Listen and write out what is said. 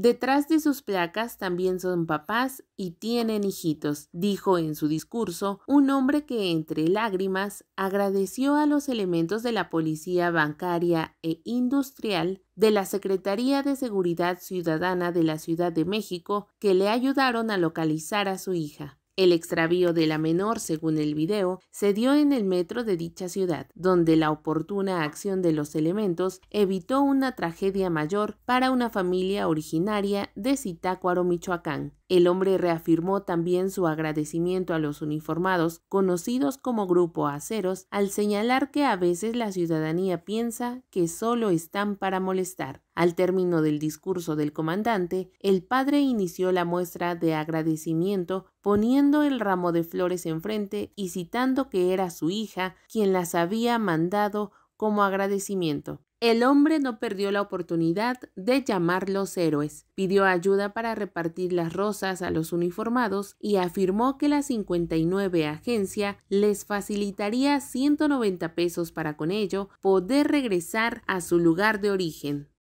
Detrás de sus placas también son papás y tienen hijitos, dijo en su discurso un hombre que entre lágrimas agradeció a los elementos de la Policía Bancaria e Industrial de la Secretaría de Seguridad Ciudadana de la Ciudad de México que le ayudaron a localizar a su hija. El extravío de la menor, según el video, se dio en el metro de dicha ciudad, donde la oportuna acción de los elementos evitó una tragedia mayor para una familia originaria de Zitácuaro, Michoacán. El hombre reafirmó también su agradecimiento a los uniformados, conocidos como Grupo Aceros, al señalar que a veces la ciudadanía piensa que solo están para molestar. Al término del discurso del comandante, el padre inició la muestra de agradecimiento poniendo el ramo de flores enfrente y citando que era su hija quien las había mandado como agradecimiento. El hombre no perdió la oportunidad de llamar los héroes. Pidió ayuda para repartir las rosas a los uniformados y afirmó que la 59 agencia les facilitaría 190 pesos para con ello poder regresar a su lugar de origen.